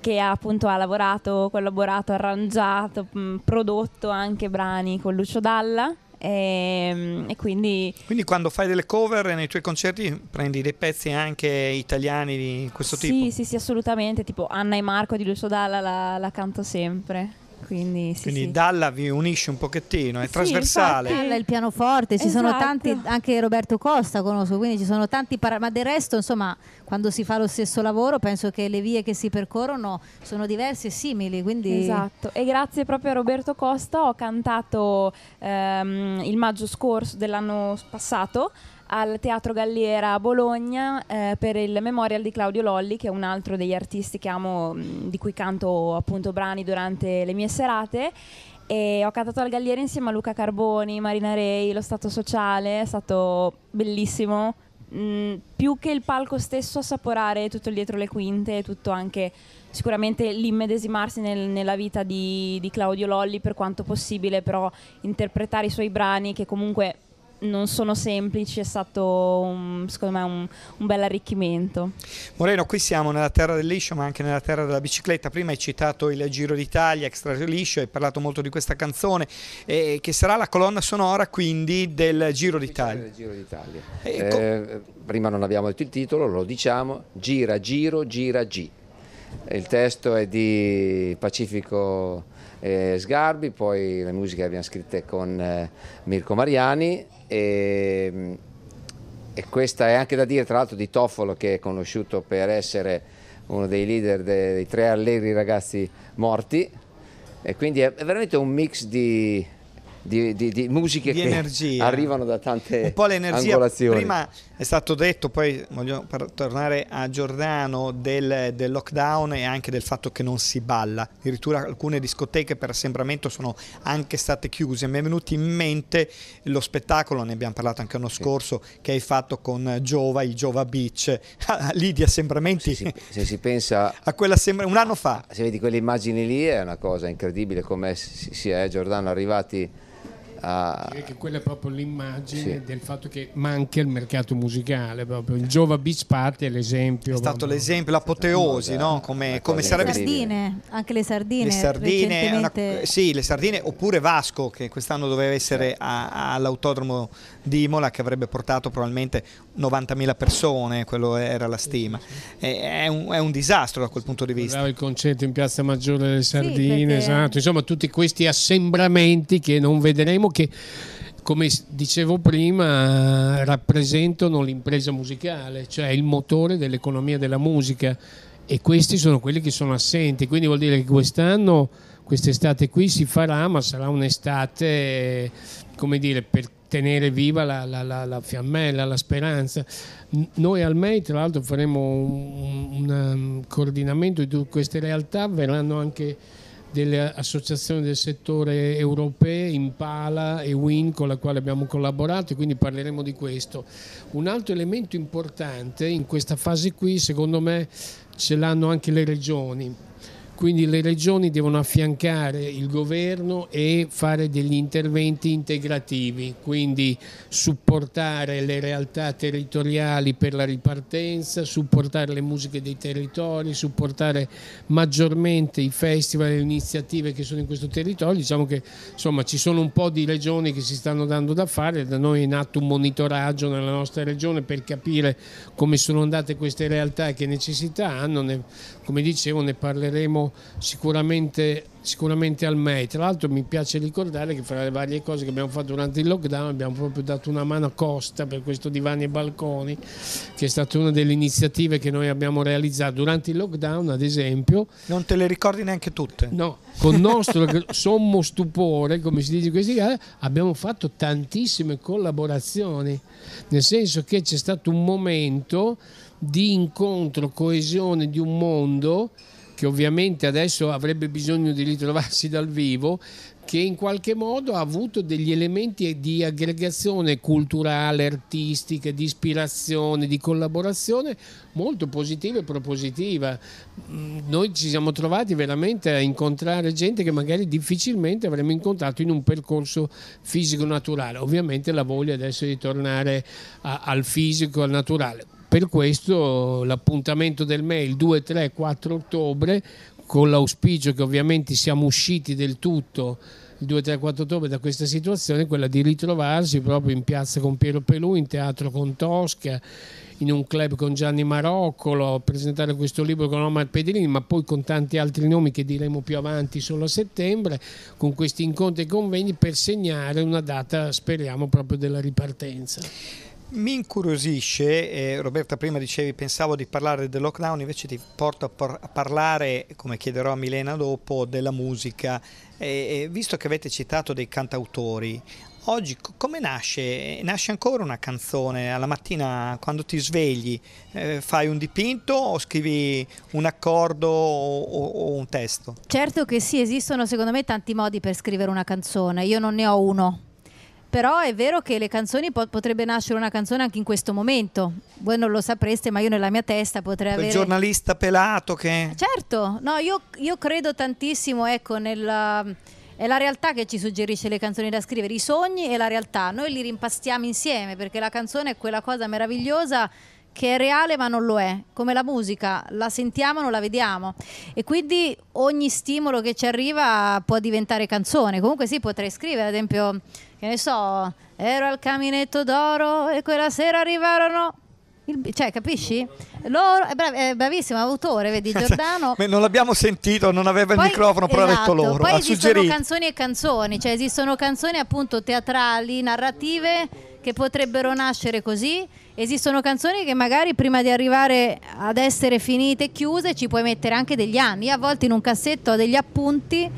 che appunto ha lavorato, collaborato, arrangiato, prodotto anche brani con Lucio Dalla, e, ehm, e quindi... quindi... quando fai delle cover nei tuoi concerti prendi dei pezzi anche italiani di questo sì, tipo? Sì, sì, assolutamente, tipo Anna e Marco di Lucio Dalla la, la canto sempre. Quindi, sì, Quindi sì. Dalla vi unisce un pochettino, è sì, trasversale. Dalla è il pianoforte, ci esatto. sono tanti, anche Roberto Costa conosco, quindi ci sono tanti, para- ma del resto insomma quando si fa lo stesso lavoro penso che le vie che si percorrono sono diverse e simili. Quindi... Esatto, e grazie proprio a Roberto Costa ho cantato ehm, il maggio scorso dell'anno passato al Teatro Galliera a Bologna eh, per il Memorial di Claudio Lolli, che è un altro degli artisti che amo, mm, di cui canto appunto brani durante le mie serate. E ho cantato al Galliera insieme a Luca Carboni, Marina Rei, lo Stato Sociale, è stato bellissimo. Mm, più che il palco stesso assaporare tutto il dietro le quinte, tutto anche sicuramente l'immedesimarsi nel, nella vita di, di Claudio Lolli per quanto possibile, però interpretare i suoi brani che comunque non sono semplici, è stato un, secondo me un, un bel arricchimento. Moreno, qui siamo nella terra del liscio ma anche nella terra della bicicletta, prima hai citato il Giro d'Italia, Extra Liscio, hai parlato molto di questa canzone eh, che sarà la colonna sonora quindi del Giro d'Italia. Eh, eh, prima non abbiamo detto il titolo, lo diciamo, Gira, Giro, Gira, G. Il testo è di Pacifico eh, Sgarbi, poi le musiche le abbiamo scritte con eh, Mirko Mariani e, mm, e, questa è anche da dire tra l'altro di Toffolo che è conosciuto per essere uno dei leader dei, dei tre allegri ragazzi morti e quindi è, è veramente un mix di di, di, di musiche di che energia. arrivano da tante Un po' l'energia, prima è stato detto, poi voglio tornare a Giordano, del, del, lockdown e anche del fatto che non si balla. Addirittura alcune discoteche per assembramento sono anche state chiuse. Mi è venuto in mente lo spettacolo, ne abbiamo parlato anche l'anno sì. scorso, che hai fatto con Giova, il Giova Beach, ah, lì di assembramenti. Se si, se si pensa... a quell'assembra un anno fa. Se vedi quelle immagini lì è una cosa incredibile come si è Giordano arrivati a... Direi che quella è proprio l'immagine sì. del fatto che manca il mercato musicale, proprio il Giova Beach Party è l'esempio. È stato proprio. l'esempio, l'apoteosi, no? Come, ecco, come sarebbe... Le sardine, anche le sardine. Le sardine, una... sì, le sardine, oppure Vasco che quest'anno doveva essere certo. a, all'autodromo di Imola che avrebbe portato probabilmente 90.000 persone, quello era la stima. È un, è un disastro da quel punto di vista. Il concerto in Piazza Maggiore delle Sardine, sì, perché... esatto, insomma tutti questi assembramenti che non vedremo che come dicevo prima, rappresentano l'impresa musicale, cioè il motore dell'economia della musica e questi sono quelli che sono assenti, quindi vuol dire che quest'anno, quest'estate qui si farà, ma sarà un'estate, come dire, per tenere viva la, la, la, la fiammella, la speranza. Noi al MEI tra l'altro faremo un, un um, coordinamento di tutte queste realtà, verranno anche delle associazioni del settore europee, Impala e WIN con la quale abbiamo collaborato e quindi parleremo di questo. Un altro elemento importante in questa fase qui secondo me ce l'hanno anche le regioni quindi le regioni devono affiancare il governo e fare degli interventi integrativi, quindi supportare le realtà territoriali per la ripartenza, supportare le musiche dei territori, supportare maggiormente i festival e le iniziative che sono in questo territorio. Diciamo che insomma ci sono un po' di regioni che si stanno dando da fare, da noi è nato un monitoraggio nella nostra regione per capire come sono andate queste realtà e che necessità hanno, come dicevo ne parleremo sicuramente, sicuramente al MEI. Tra l'altro mi piace ricordare che fra le varie cose che abbiamo fatto durante il lockdown abbiamo proprio dato una mano a Costa per questo divani e balconi, che è stata una delle iniziative che noi abbiamo realizzato durante il lockdown, ad esempio. Non te le ricordi neanche tutte? No, con nostro sommo stupore, come si dice questi eh, casi, abbiamo fatto tantissime collaborazioni, nel senso che c'è stato un momento di incontro, coesione di un mondo che ovviamente adesso avrebbe bisogno di ritrovarsi dal vivo, che in qualche modo ha avuto degli elementi di aggregazione culturale, artistica, di ispirazione, di collaborazione molto positiva e propositiva. Mm, noi ci siamo trovati veramente a incontrare gente che magari difficilmente avremmo incontrato in un percorso fisico naturale. Ovviamente la voglia adesso è di tornare a, al fisico, al naturale per questo l'appuntamento del me il 2, 3, 4 ottobre con l'auspicio che ovviamente siamo usciti del tutto il 2, 3, 4 ottobre da questa situazione, quella di ritrovarsi proprio in piazza con Piero Pelù, in teatro con Tosca, in un club con Gianni Maroccolo, a presentare questo libro con Omar Pedrini, ma poi con tanti altri nomi che diremo più avanti solo a settembre, con questi incontri e convegni per segnare una data, speriamo, proprio della ripartenza. Mi incuriosisce, eh, Roberta prima dicevi pensavo di parlare del lockdown, invece ti porto a, par- a parlare, come chiederò a Milena dopo, della musica. Eh, visto che avete citato dei cantautori, oggi come nasce? Nasce ancora una canzone? Alla mattina quando ti svegli eh, fai un dipinto o scrivi un accordo o, o, un testo? Certo che sì, esistono secondo me tanti modi per scrivere una canzone, io non ne ho uno però è vero che le canzoni po- potrebbe nascere una canzone anche in questo momento. Voi non lo sapreste, ma io nella mia testa potrei Quel avere. Il giornalista pelato che. Certo, no, io, io credo tantissimo, ecco, nella. Um, è la realtà che ci suggerisce le canzoni da scrivere, i sogni e la realtà. Noi li rimpastiamo insieme perché la canzone è quella cosa meravigliosa che è reale ma non lo è, come la musica, la sentiamo non la vediamo e quindi ogni stimolo che ci arriva può diventare canzone, comunque sì potrei scrivere ad esempio, che ne so, ero al caminetto d'oro e quella sera arrivarono il, cioè, capisci? Loro, è, brav- è, bravissimo autore, vedi Giordano. non l'abbiamo sentito, non aveva poi, il microfono, però esatto, ha detto esatto, loro. Poi ha esistono suggerito. canzoni e canzoni, cioè esistono canzoni appunto teatrali, narrative che potrebbero nascere così. Esistono canzoni che magari prima di arrivare ad essere finite e chiuse ci puoi mettere anche degli anni. Io a volte in un cassetto ho degli appunti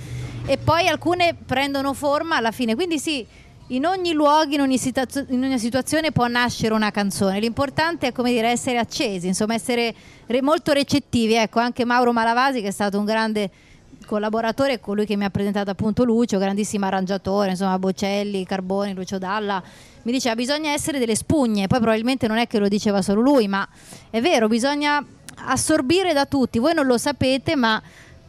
e poi alcune prendono forma alla fine. Quindi sì, in ogni luogo, in ogni, situazio- in ogni situazione può nascere una canzone. L'importante è come dire essere accesi, insomma essere re- molto recettivi. Ecco, anche Mauro Malavasi che è stato un grande collaboratore colui che mi ha presentato appunto Lucio, grandissimo arrangiatore, insomma Bocelli, Carboni, Lucio Dalla, mi diceva bisogna essere delle spugne, poi probabilmente non è che lo diceva solo lui, ma è vero, bisogna assorbire da tutti, voi non lo sapete, ma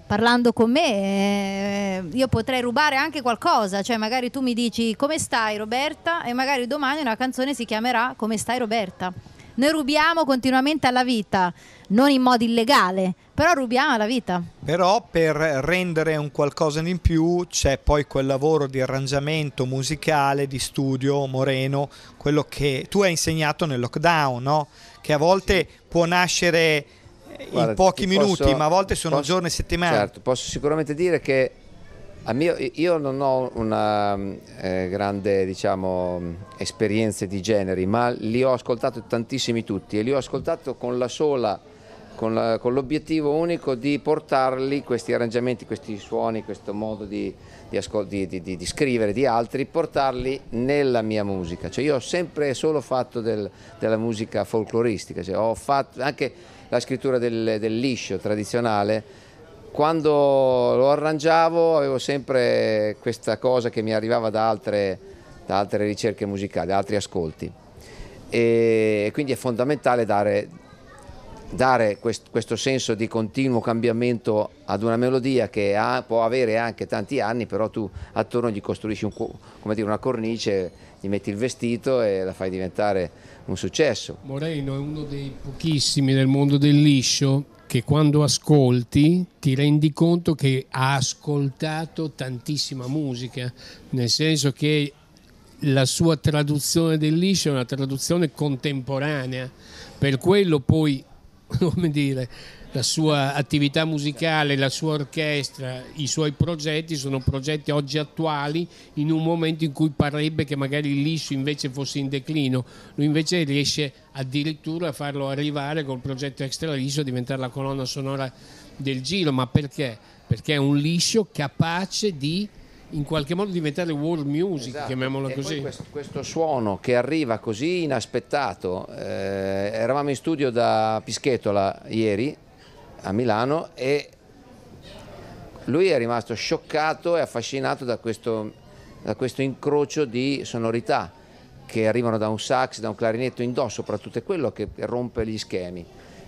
parlando con me eh, io potrei rubare anche qualcosa, cioè magari tu mi dici come stai Roberta e magari domani una canzone si chiamerà Come stai Roberta. Noi rubiamo continuamente alla vita, non in modo illegale, però rubiamo la vita. Però per rendere un qualcosa in più c'è poi quel lavoro di arrangiamento musicale, di studio, Moreno, quello che tu hai insegnato nel lockdown, no? che a volte sì. può nascere eh, Guarda, in pochi minuti, posso, ma a volte sono posso, giorni e settimane. Certo, posso sicuramente dire che mio, io non ho una eh, grande diciamo, esperienza di generi, ma li ho ascoltati tantissimi tutti e li ho ascoltati con la sola con, l'obiettivo unico di portarli, questi arrangiamenti, questi suoni, questo modo di, di, di, di, scrivere di altri, portarli nella mia musica. Cioè io ho sempre solo fatto del, della musica folcloristica, cioè ho fatto anche la scrittura del, del liscio tradizionale, quando lo arrangiavo avevo sempre questa cosa che mi arrivava da altre, da altre ricerche musicali, da altri ascolti. E quindi è fondamentale dare dare quest, questo senso di continuo cambiamento ad una melodia che ha, può avere anche tanti anni, però tu attorno gli costruisci un, dire, una cornice, gli metti il vestito e la fai diventare un successo. Moreno è uno dei pochissimi nel mondo del liscio che quando ascolti ti rendi conto che ha ascoltato tantissima musica, nel senso che la sua traduzione del liscio è una traduzione contemporanea, per quello poi come dire, la sua attività musicale, la sua orchestra, i suoi progetti sono progetti oggi attuali in un momento in cui parrebbe che magari il liscio invece fosse in declino, lui invece riesce addirittura a farlo arrivare col progetto extra liscio a diventare la colonna sonora del giro, ma perché? Perché è un liscio capace di in qualche modo diventare world music, esatto. chiamiamola e così. Questo, questo, suono che arriva così inaspettato, eh, eravamo in studio da Pischetola ieri a Milano e lui è rimasto scioccato e affascinato da questo, da questo incrocio di sonorità che arrivano da un sax, da un clarinetto in do, soprattutto è quello che rompe gli schemi,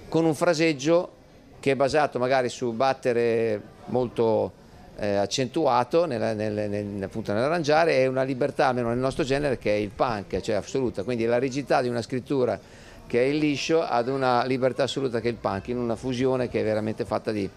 con un fraseggio che è basato magari su battere molto eh, accentuato nella, nel, nel, appunto nell'arrangiare è una libertà, almeno nel nostro genere, che è il punk, cioè assoluta. Quindi la rigidità di una scrittura che è il liscio ad una libertà assoluta che è il punk, in una fusione che è veramente fatta di,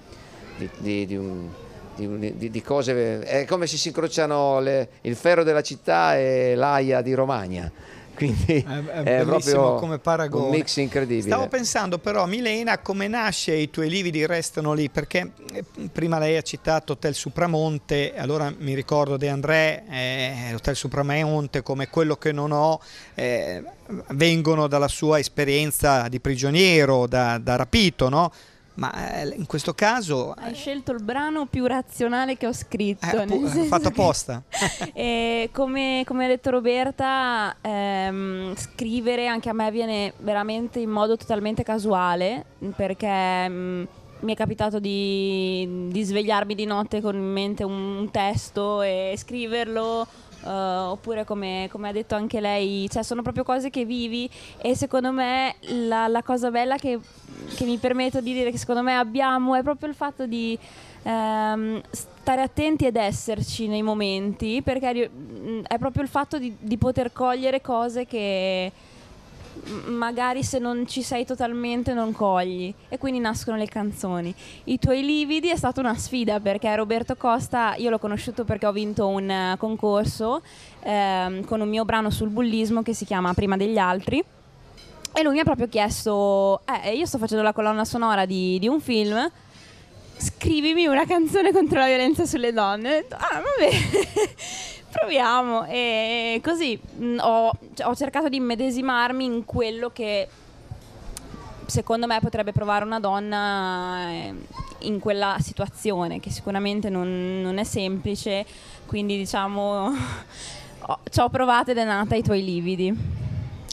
di, di, di un, di, di, cose, è come se si incrociano le, il ferro della città e l'aia di Romagna. Quindi è, è, è proprio come paragone. un mix incredibile. Stavo pensando però, Milena, come nasce i tuoi lividi restano lì? Perché eh, prima lei ha citato Hotel Supramonte, allora mi ricordo De André, eh, Hotel Supramonte come quello che non ho, eh, vengono dalla sua esperienza di prigioniero, da, da rapito, no? ma eh, in questo caso... Hai scelto il brano più razionale che ho scritto. Eh, pu- fatto apposta. eh, come, come, ha detto Roberta, ehm, scrivere anche a me viene veramente in modo totalmente casuale, perché... Mh, mm, mi è capitato di, di, svegliarmi di notte con in mente un, un testo e scriverlo uh, oppure come, come, ha detto anche lei, cioè sono proprio cose che vivi e secondo me la, la cosa bella che, che, mi permetto di dire che secondo me abbiamo è proprio il fatto di um, stare attenti ed esserci nei momenti perché è proprio il fatto di, di poter cogliere cose che magari se non ci sei totalmente non cogli e quindi nascono le canzoni. I tuoi lividi è stata una sfida perché Roberto Costa, io l'ho conosciuto perché ho vinto un eh, concorso ehm, con un mio brano sul bullismo che si chiama Prima degli altri. E lui mi ha proprio chiesto, eh, io sto facendo la colonna sonora di, di un film, scrivimi una canzone contro la violenza sulle donne. Ho detto, ah, vabbè. Proviamo. E così mh, mm, ho, cioè, ho cercato di immedesimarmi in quello che secondo me potrebbe provare una donna eh, in quella situazione che sicuramente non, non è semplice quindi diciamo oh, ci ho provato ed è nata i tuoi lividi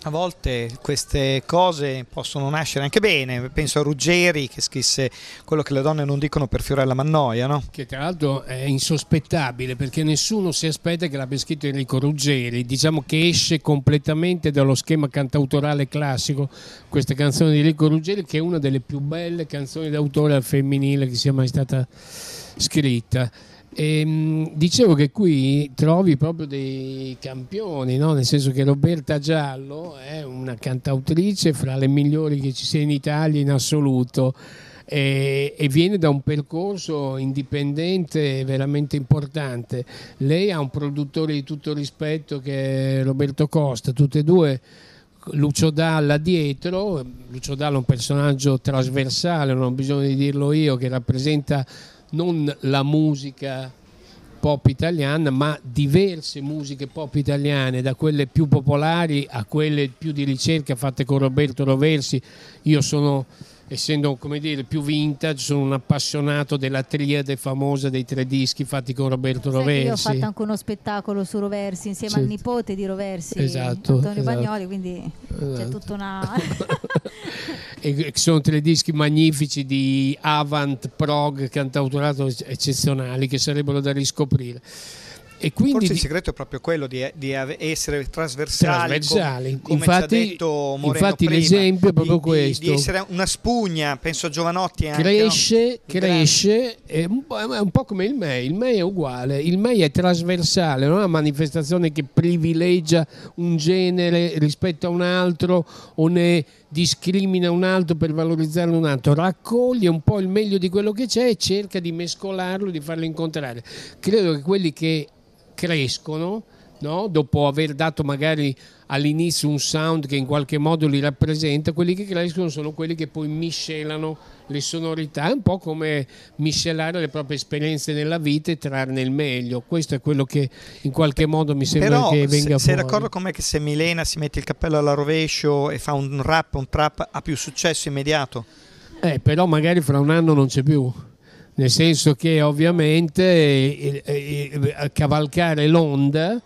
a volte queste cose possono nascere anche bene. Penso a Ruggeri che scrisse quello che le donne non dicono per Fiorella Mannoia, no? Che tra l'altro è insospettabile perché nessuno si aspetta che l'abbia scritto Enrico Ruggeri. Diciamo che esce completamente dallo schema cantautorale classico questa canzone di Enrico Ruggeri, che è una delle più belle canzoni d'autore al femminile che sia mai stata scritta. E, ehm, dicevo che qui trovi proprio dei campioni, no? nel senso che Roberta Giallo è una cantautrice fra le migliori che ci sia in Italia in assoluto e, e viene da un percorso indipendente veramente importante. Lei ha un produttore di tutto rispetto che è Roberto Costa, tutte e due Lucio Dalla dietro, Lucio Dalla è un personaggio trasversale, non ho bisogno di dirlo io, che rappresenta non la musica pop italiana, ma diverse musiche pop italiane, da quelle più popolari a quelle più di ricerca fatte con Roberto Roversi. Io sono essendo come dire più vintage sono un appassionato della triade famosa dei tre dischi fatti con Roberto Sai Roversi io ho fatto anche uno spettacolo su Roversi insieme certo. al nipote di Roversi esatto, Antonio esatto. Bagnoli quindi esatto. c'è tutta una e sono tre dischi magnifici di avant prog cantautorato eccezionali che sarebbero da riscoprire e quindi Forse il segreto è proprio quello di, di essere trasversali, trasversali. Com, infatti, infatti prima, l'esempio è proprio di, questo. Di, essere una spugna, penso a Giovanotti anche. Cresce, no? cresce, è un, è un, po' come il MEI, il MEI è uguale, il MEI è trasversale, non è una manifestazione che privilegia un genere rispetto a un altro o ne discrimina un altro per valorizzare un altro, raccoglie un po' il meglio di quello che c'è e cerca di mescolarlo, di farlo incontrare. Credo che quelli che crescono No? dopo aver dato magari all'inizio un sound che in qualche modo li rappresenta, quelli che crescono sono quelli che poi miscelano le sonorità, un po' come miscelare le proprie esperienze nella vita e trarne il meglio. Questo è quello che in qualche modo mi sembra Però, che venga se, fuori. Sei d'accordo con me che se Milena si mette il cappello alla rovescio e fa un rap, un trap, ha più successo immediato? Eh, però magari fra un anno non c'è più nel senso che ovviamente eh, eh, cavalcare l'onda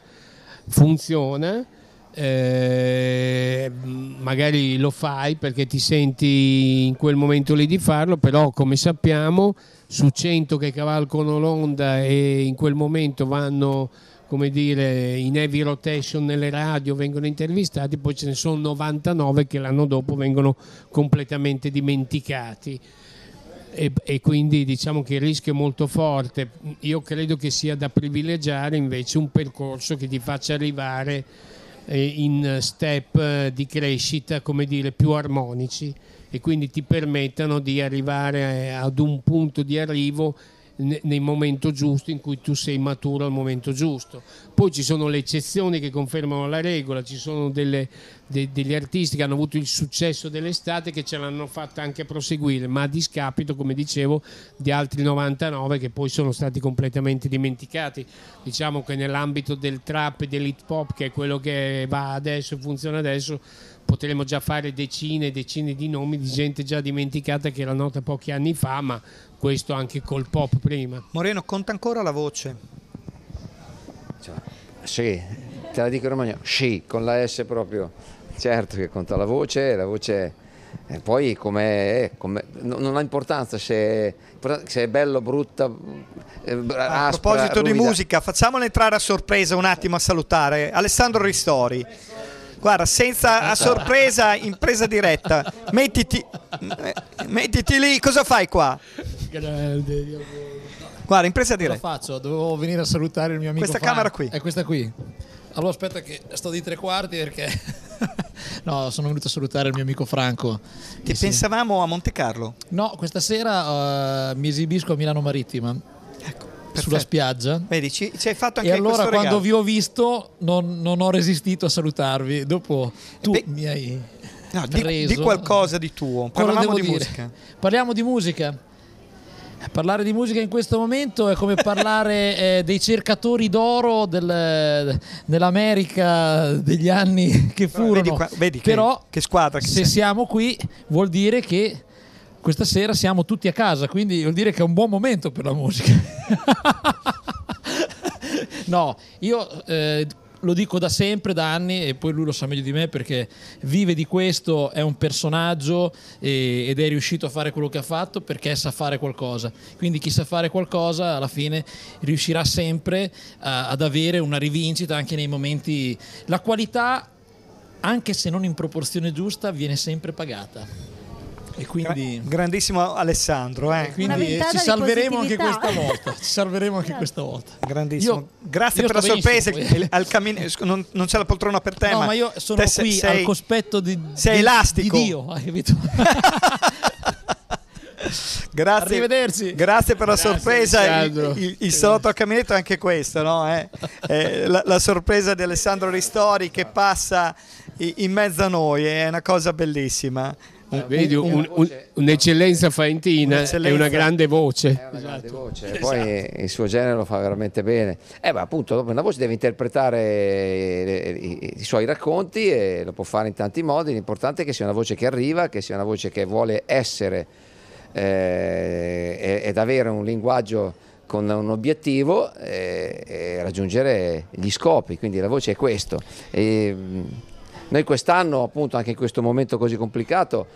funziona, eh, magari lo fai perché ti senti in quel momento lì di farlo, però come sappiamo su 100 che cavalcano l'onda e in quel momento vanno come dire, in heavy rotation nelle radio vengono intervistati, poi ce ne sono 99 che l'anno dopo vengono completamente dimenticati e, e, quindi diciamo che il rischio è molto forte. Io credo che sia da privilegiare invece un percorso che ti faccia arrivare eh, in step eh, di crescita, come dire, più armonici e quindi ti permettano di arrivare eh, ad un punto di arrivo nel momento giusto in cui tu sei maturo al momento giusto. Poi ci sono le eccezioni che confermano la regola, ci sono delle, de, degli artisti che hanno avuto il successo dell'estate che ce l'hanno fatta anche a proseguire, ma a discapito, come dicevo, di altri 99 che poi sono stati completamente dimenticati. Diciamo che nell'ambito del trap e dell'hip hop, che è quello che va adesso e funziona adesso, potremmo già fare decine e decine di nomi di gente già dimenticata che era nota pochi anni fa, ma questo anche col pop prima. Moreno, conta ancora la voce? Cioè, sì, te la dico in romagnolo, sì, con la S proprio, certo che conta la voce, la voce... E poi come, eh, come, non ha importanza se, se è bello, brutta, eh, aspra, A proposito ruvida. di musica, facciamola entrare a sorpresa un attimo a salutare Alessandro Ristori. Guarda, senza a esatto. sorpresa, in presa diretta, mettiti, mettiti lì, cosa fai qua? grande diavolo. Guarda, impresa direi. Cosa faccio? Dovevo venire a salutare il mio amico. Questa fan. camera qui. È questa qui. Allora aspetta che sto di tre quarti perché... no, sono venuto a salutare il mio amico Franco. Che sì. pensavamo a Monte Carlo? No, questa sera uh, mi esibisco a Milano Marittima. Ecco. Perfetto. Sulla spiaggia, vedi, ci, ci, hai fatto anche e allora quando vi ho visto, non, non, ho resistito a salutarvi. Dopo tu Beh, mi hai no, preso. Di, di qualcosa di tuo. Parliamo di dire? musica. Parliamo di musica. Parlare di musica in questo momento è come parlare eh, dei cercatori d'oro del, dell'America degli anni che furono. Vedi, qua, vedi Però, che, che squadra che se sei. siamo qui, vuol dire che questa sera siamo tutti a casa, quindi vuol dire che è un buon momento per la musica. no, io eh, lo dico da sempre, da anni, e poi lui lo sa meglio di me perché vive di questo, è un personaggio e, ed è riuscito a fare quello che ha fatto perché sa fare qualcosa. Quindi chi sa fare qualcosa alla fine riuscirà sempre a, ad avere una rivincita anche nei momenti. La qualità, anche se non in proporzione giusta, viene sempre pagata. E quindi... grandissimo Alessandro, eh. quindi ci salveremo anche questa volta. Ci salveremo anche questa volta. Grandissimo. Io, Grazie io per la sorpresa. Cammin- non, non, c'è la poltrona per te. No, ma, io sono qui sei, al cospetto di, sei di, elastico. di Dio, hai grazie, Arrivederci. Grazie per la grazie, sorpresa. Alessandro. Il, il, il salotto a caminetto è anche questo, no? eh? Eh, la, la, sorpresa di Alessandro Ristori che passa in mezzo a noi è una cosa bellissima. Eh, vedi, un, un, un'eccellenza faentina un'eccellenza. è una grande voce. È una grande esatto. voce. Esatto. poi il suo genere lo fa veramente bene. Eh, ma appunto, una voce deve interpretare eh, eh, i, i, suoi racconti e lo può fare in tanti modi. L'importante è che sia una voce che arriva, che sia una voce che vuole essere eh, ed avere un linguaggio con un obiettivo e, e, raggiungere gli scopi. Quindi la voce è questo. E, mm, noi quest'anno, appunto, anche in questo momento così complicato,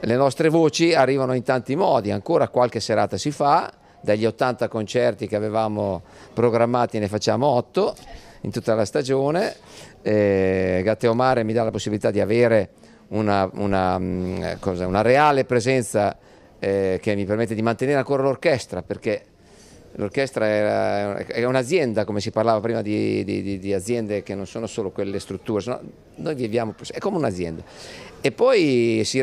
le nostre voci arrivano in tanti modi, ancora qualche serata si fa, dagli 80 concerti che avevamo programmati ne facciamo 8 in tutta la stagione, eh, Gatteo Mare mi dà la possibilità di avere una, una, mm, cosa, una reale presenza eh, che mi permette di mantenere ancora l'orchestra perché L'orchestra è un'azienda, come si parlava prima di, di, di, aziende che non sono solo quelle strutture, sono, noi viviamo, è come un'azienda. E poi si,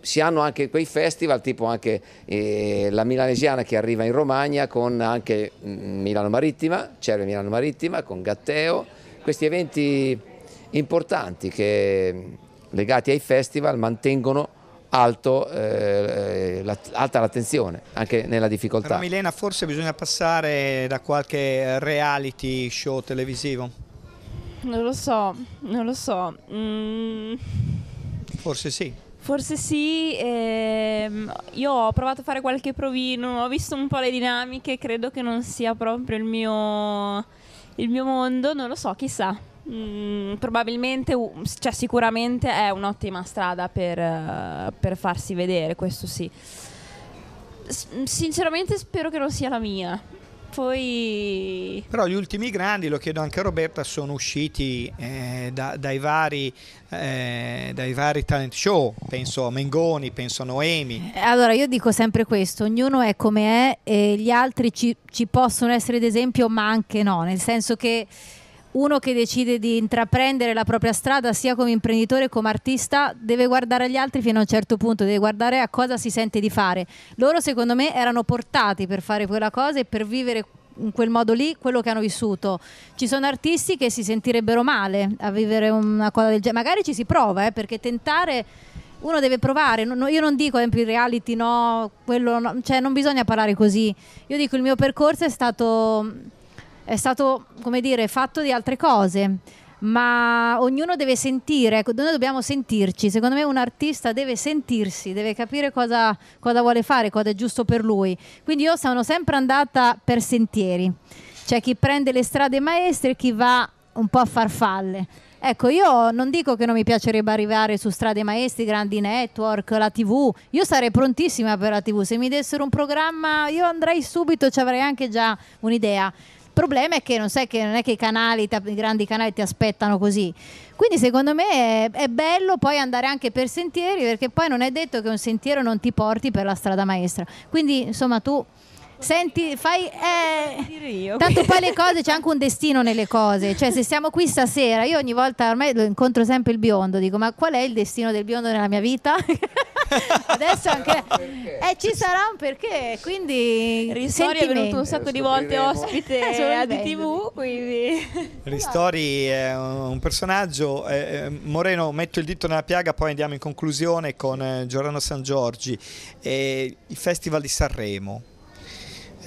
si, hanno anche quei festival, tipo anche eh, la milanesiana che arriva in Romagna con anche mm, Milano Marittima, Cerve Milano Marittima, con Gatteo, questi eventi importanti che legati ai festival mantengono alto, eh, la, alta l'attenzione anche nella difficoltà. Per Milena forse bisogna passare da qualche reality show televisivo? Non lo so, non lo so. Mm. Forse sì. Forse sì, ehm, io ho provato a fare qualche provino, ho visto un po' le dinamiche, credo che non sia proprio il mio, il mio mondo, non lo so, chissà. Mm, probabilmente, cioè sicuramente è un'ottima strada per, eh, per farsi vedere, questo sì. S- sinceramente spero che non sia la mia. Poi... Però gli ultimi grandi, lo chiedo anche a Roberta, sono usciti eh, da, dai, vari, eh, dai vari talent show, penso a Mengoni, penso a Noemi. Eh, allora io dico sempre questo, ognuno è come è e gli altri ci, ci possono essere d'esempio ma anche no, nel senso che uno che decide di intraprendere la propria strada sia come imprenditore che come artista deve guardare gli altri fino a un certo punto, deve guardare a cosa si sente di fare. Loro secondo me erano portati per fare quella cosa e per vivere in quel modo lì quello che hanno vissuto. Ci sono artisti che si sentirebbero male a vivere una cosa del genere, magari ci si prova eh, perché tentare uno deve provare, io non dico in reality no, quello no, cioè non bisogna parlare così. Io dico il mio percorso è stato è stato, come dire, fatto di altre cose. Ma ognuno deve sentire, ecco, noi dobbiamo sentirci. Secondo me un artista deve sentirsi, deve capire cosa, cosa vuole fare, cosa è giusto per lui. Quindi io sono sempre andata per sentieri. C'è chi prende le strade maestre e chi va un po' a farfalle. Ecco, io non dico che non mi piacerebbe arrivare su strade maestri, grandi network, la TV. Io sarei prontissima per la TV. Se mi dessero un programma, io andrei subito, ci avrei anche già un'idea problema è che non, sai che non è che i canali, i grandi canali ti aspettano così. Quindi secondo me è, è, bello poi andare anche per sentieri perché poi non è detto che un sentiero non ti porti per la strada maestra. Quindi insomma tu Senti, fai. Eh, tanto poi le cose c'è anche un destino nelle cose. Cioè, se siamo qui stasera, io ogni volta ormai lo incontro sempre il biondo, dico: ma qual è il destino del biondo nella mia vita? Adesso anche. Eh, ci sarà un perché. Quindi. Ristori è venuto un sacco di eh, volte ospite di TV. Quindi. Ristori è un personaggio. Moreno, metto il dito nella piaga, poi andiamo in conclusione con eh, Giordano San Giorgi. Eh, il Festival di Sanremo.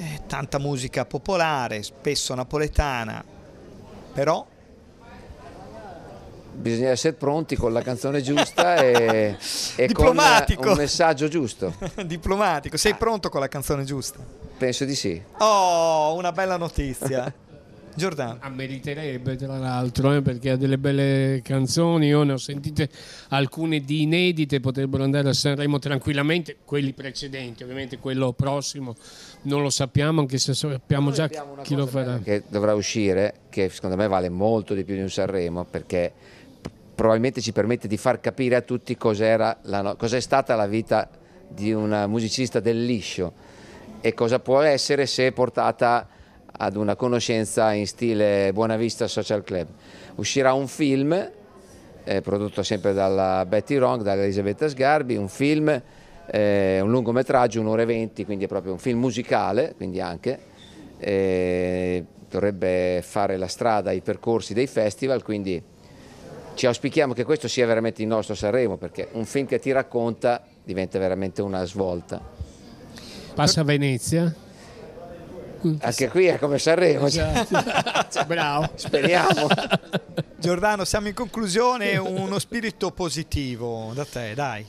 Eh, tanta musica popolare, spesso napoletana, però... Bisogna essere pronti con la canzone giusta e, e con un messaggio giusto. Diplomatico, sei ah. pronto con la canzone giusta? Penso di sì. Oh, una bella notizia. Giordano. Ah, meriterebbe tra l'altro eh, perché ha delle belle canzoni, io ne ho sentite alcune di inedite, potrebbero andare a Sanremo tranquillamente, quelli precedenti ovviamente, quello prossimo non lo sappiamo anche se sappiamo già chi lo farà. Che dovrà uscire, che secondo me vale molto di più di un Sanremo perché probabilmente ci permette di far capire a tutti cos'è no cos stata la vita di una musicista del liscio e cosa può essere se portata ad una conoscenza in stile Buona Vista Social Club. Uscirà un film eh, prodotto sempre dalla Betty Wrong, da Elisabetta Sgarbi, un film, eh, un lungometraggio, un'ora e venti, quindi è proprio un film musicale, quindi anche, eh, dovrebbe fare la strada, i percorsi dei festival, quindi ci auspichiamo che questo sia veramente il nostro Sanremo, perché un film che ti racconta diventa veramente una svolta. Passa a Venezia? Mm. Anche qui è come Sanremo. Cioè. Esatto. Cioè, bravo. Speriamo. Giordano, siamo in conclusione. Uno spirito positivo da te, dai.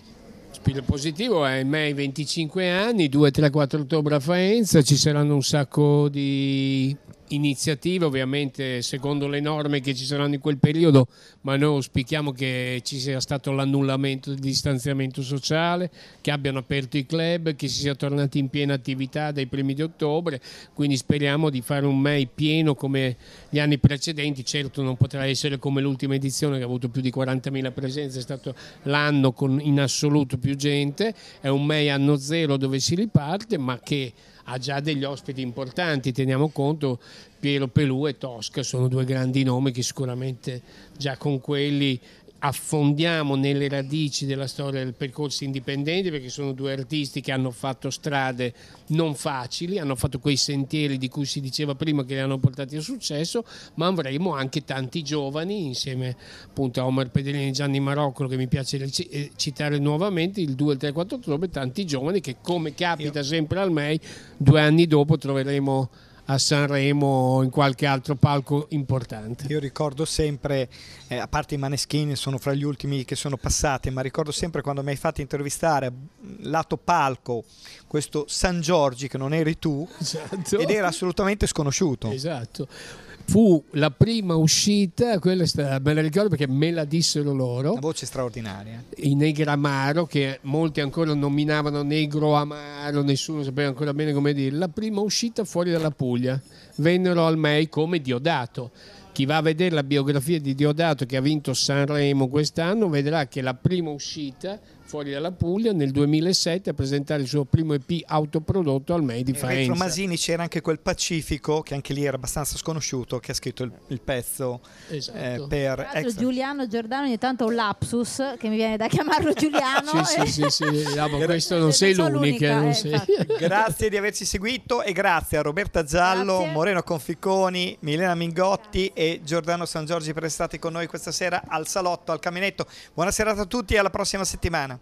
Spirito positivo è in me 25 anni, 2, 3, 4 ottobre a Faenza, ci saranno un sacco di iniziative, ovviamente secondo le norme che ci saranno in quel periodo, ma noi auspichiamo che ci sia stato l'annullamento del distanziamento sociale, che abbiano aperto i club, che si sia tornati in piena attività dai primi di ottobre, quindi speriamo di fare un May pieno come gli anni precedenti, certo non potrà essere come l'ultima edizione che ha avuto più di 40.000 presenze, è stato l'anno con in assoluto più gente, è un May anno zero dove si riparte, ma che ha già degli ospiti importanti, teniamo conto Piero Pelù e Tosca sono due grandi nomi che sicuramente già con quelli affondiamo nelle radici della storia del percorso indipendente perché sono due artisti che hanno fatto strade non facili, hanno fatto quei sentieri di cui si diceva prima che li hanno portati al successo, ma avremo anche tanti giovani insieme appunto a Omar Pedrini e Gianni Maroccolo che mi piace eh, citare nuovamente il 2 il 3 4 ottobre, tanti giovani che come capita sempre al MEI due anni dopo troveremo a Sanremo o in qualche altro palco importante. Io ricordo sempre, eh, a parte i Maneschini sono fra gli ultimi che sono passati, ma ricordo sempre quando mi hai fatto intervistare lato palco questo San Giorgi che non eri tu esatto. ed era assolutamente sconosciuto. Esatto fu la prima uscita, quella me la ricordo perché me la dissero loro. Una voce straordinaria. I Negramaro, che molti ancora nominavano Negro Amaro, nessuno sapeva ancora bene come dire. La prima uscita fuori dalla Puglia. Vennero al MEI come Diodato. Chi va a vedere la biografia di Diodato che ha vinto Sanremo quest'anno vedrà che la prima uscita fuori dalla Puglia nel 2007 a presentare il suo primo EP autoprodotto al Made in eh, Faenza. Retro Masini c'era anche quel Pacifico che anche lì era abbastanza sconosciuto che ha scritto il, il pezzo eh, esatto. eh, per ex... Giuliano Giordano ogni tanto ho un lapsus che mi viene da chiamarlo Giuliano. sì, sì, eh. sì, sì. No, ah, questo non sei l'unica. Non eh, sei. grazie di averci seguito e grazie a Roberta Giallo, grazie. Moreno Conficoni, Milena Mingotti grazie. e Giordano San Giorgi per essere stati con noi questa sera al salotto, al caminetto. Buona serata a tutti e alla prossima settimana.